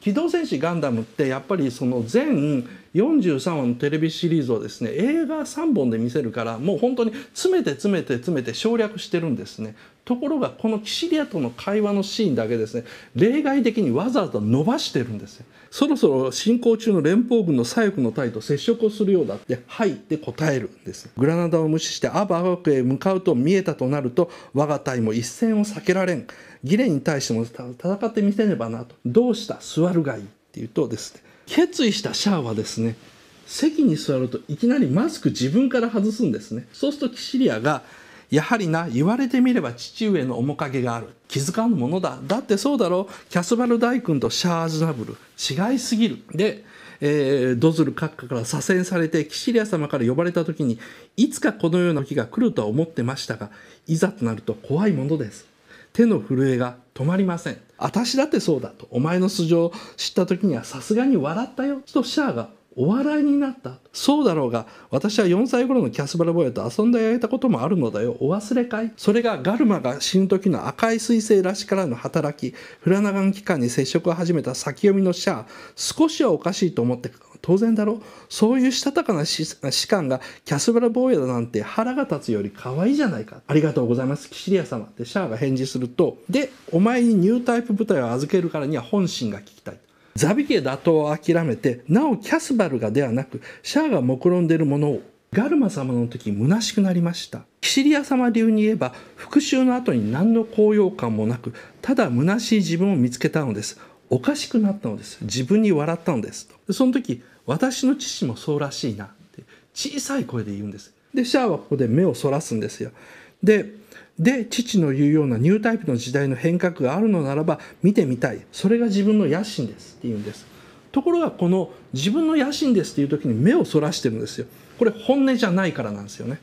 機動戦士ガンダムってやっぱりその全43話のテレビシリーズをですね映画3本で見せるからもう本当に詰めて詰めて詰めて省略してるんですね。ところがこのキシリアとの会話のシーンだけですね例外的にわざわざ伸ばしてるんですそろそろ進行中の連邦軍の左翼の隊と接触をするようだって「はい」って答えるんですグラナダを無視してアバアバクへ向かうと見えたとなると我が隊も一線を避けられんギレに対しても戦ってみせねばなと「どうした座るがいい」って言うとですね決意したシャアはですね席に座るといきなりマスク自分から外すんですねそうするとキシリアが「やはりな言われてみれば父上の面影がある気づかぬものだだってそうだろうキャスバル大君とシャーズナブル違いすぎるで、えー、ドズル閣下から左遷されてキシリア様から呼ばれた時にいつかこのような日が来るとは思ってましたがいざとなると怖いものです手の震えが止まりません私だってそうだとお前の素性を知った時にはさすがに笑ったよとシャアがお笑いになったそうだろうが私は4歳頃のキャスバラ坊やと遊んでやれたこともあるのだよお忘れかいそれがガルマが死ぬ時の赤い彗星らしからぬ働きフラナガン機関に接触を始めた先読みのシャア少しはおかしいと思って当然だろそういうしたたかな士官がキャスバラ坊やだなんて腹が立つより可愛いじゃないかありがとうございますキシリア様ってシャアが返事するとでお前にニュータイプ部隊を預けるからには本心が聞きたいザビ家打倒を諦めてなおキャスバルがではなくシャアが目論んでいるものをガルマ様の時虚しくなりましたキシリア様流に言えば復讐の後に何の高揚感もなくただ虚しい自分を見つけたのですおかしくなったのです自分に笑ったのですとその時私の父もそうらしいなって小さい声で言うんですでシャアはここで目をそらすんですよでで父の言うようなニュータイプの時代の変革があるのならば見てみたいそれが自分の野心ですって言うんですところがこの自分の野心ですっていう時に目をそらしてるんですよこれ本音じゃないからなんですよね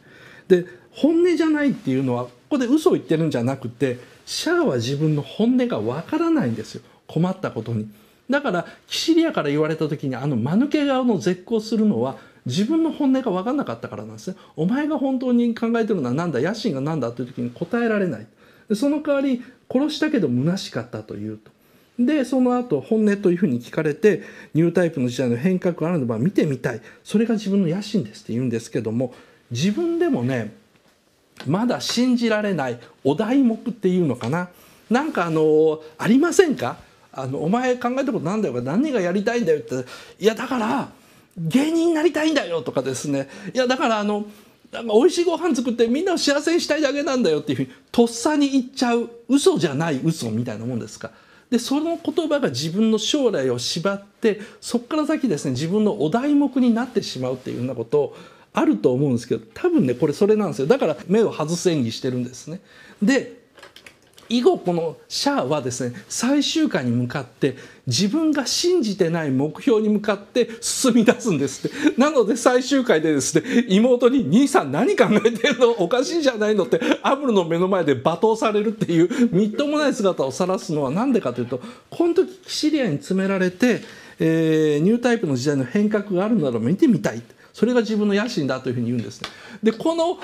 で本音じゃないっていうのはここで嘘を言ってるんじゃなくてシャアは自分の本音がわからないんですよ困ったことにだからキシリアから言われた時にあの間抜け顔の絶交するのは自分の本音が分かんなかったからなんですね。お前が本当に考えてるのは何だ、野心が何だという時に答えられない。その代わり、殺したけど虚しかったというと。で、その後、本音というふうに聞かれて、ニュータイプの時代の変革があるのは見てみたい。それが自分の野心ですって言うんですけども、自分でもね、まだ信じられないお題目っていうのかな。なんかあの、ありませんかあの、お前考えたことなんだよ。何がやりたいんだよって。いや、だから、芸人になりたいんだよとかですねいやだからあのなんか美味しいご飯作ってみんなを幸せにしたいだけなんだよっていうふうにとっさに言っちゃう嘘じゃない嘘みたいなもんですか。でその言葉が自分の将来を縛ってそこから先ですね自分のお題目になってしまうっていうようなことあると思うんですけど多分ねこれそれなんですよだから目を外す演技してるんですね。で以後このシャアはですね最終回に向かって自分が信じてない目標に向かって進み出すんですって なので最終回でですね妹に「兄さん何考えてるのおかしいじゃないの」ってアムロの目の前で罵倒されるっていう みっともない姿を晒すのは何でかというとこの時キシリアに詰められて、えー、ニュータイプの時代の変革があるなら見てみたいそれが自分の野心だというふうに言うんですね。でこの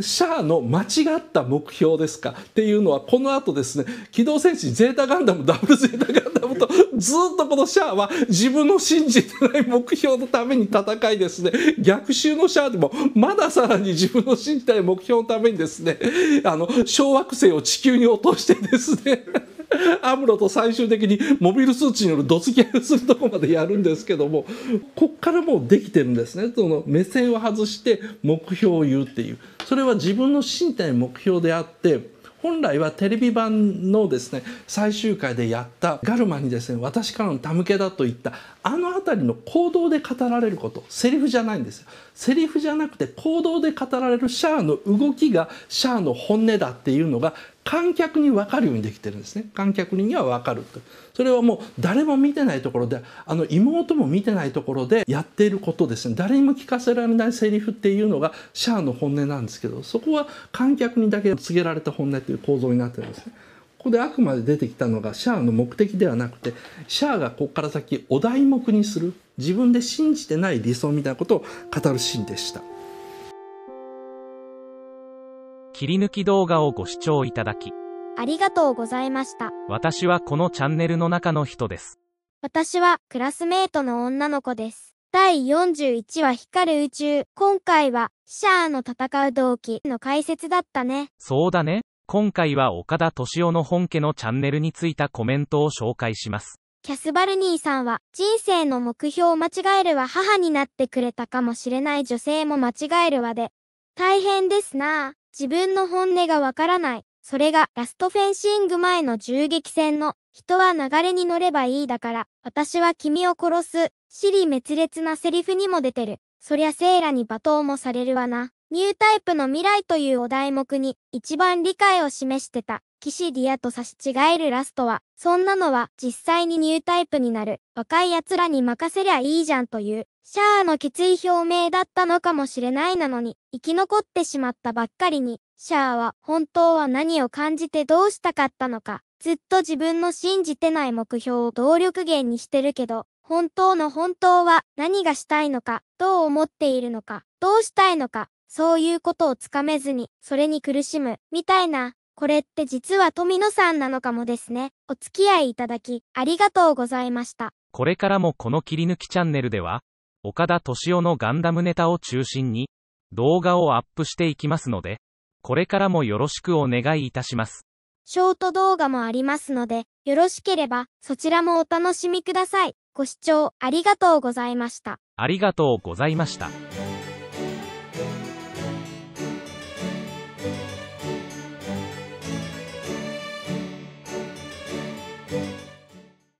シャアの間違った目標ですかっていうのはこの後ですね「機動戦士ゼータガンダムダブルゼータガンダム」とずっとこのシャアは自分の信じてない目標のために戦いですね逆襲のシャアでもまださらに自分の信じたい目標のためにですねあの小惑星を地球に落としてですねアムロと最終的にモビルスーツによるドスき合いするとこまでやるんですけどもこっからもうできてるんですねその目線を外して目標を言うっていうそれは自分の身体目標であって本来はテレビ版のですね最終回でやったガルマにですね私からの手向けだといったあの辺りの行動で語られることセリフじゃないんですよセリフじゃなくて行動で語られるシャアの動きがシャアの本音だっていうのが観客に分かるようにできてるんですね観客には分かるとそれはもう誰も見てないところであの妹も見てないところでやっていることですね誰にも聞かせられないセリフっていうのがシャアの本音なんですけどそこは観客にだけ告げられた本音という構造になってるんですねここであくまで出てきたのがシャアの目的ではなくてシャアがここから先お題目にする自分で信じてない理想みたいなことを語るシーンでした。切り抜き動画をご視聴いただき、ありがとうございました。私はこのチャンネルの中の人です。私はクラスメートの女の子です。第41話光る宇宙。今回は、シャアの戦う動機の解説だったね。そうだね。今回は岡田敏夫の本家のチャンネルについたコメントを紹介します。キャスバルニーさんは、人生の目標を間違えるは母になってくれたかもしれない女性も間違えるわで、大変ですな自分の本音がわからない。それがラストフェンシング前の銃撃戦の人は流れに乗ればいいだから、私は君を殺す。尻滅裂なセリフにも出てる。そりゃセイラに罵倒もされるわな。ニュータイプの未来というお題目に一番理解を示してた。騎士ディアと差し違えるラストは、そんなのは実際にニュータイプになる若い奴らに任せりゃいいじゃんというシャアの決意表明だったのかもしれないなのに、生き残ってしまったばっかりに、シャアは本当は何を感じてどうしたかったのか、ずっと自分の信じてない目標を動力源にしてるけど、本当の本当は何がしたいのか、どう思っているのか、どうしたいのか、そういうことをつかめずに、それに苦しむ、みたいな、これって実は富野さんなのかもですね。お付き合いいただき、ありがとうございました。これからもこの切り抜きチャンネルでは、岡田敏夫のガンダムネタを中心に、動画をアップしていきますので、これからもよろしくお願いいたします。ショート動画もありますので、よろしければそちらもお楽しみください。ご視聴ありがとうございました。ありがとうございました。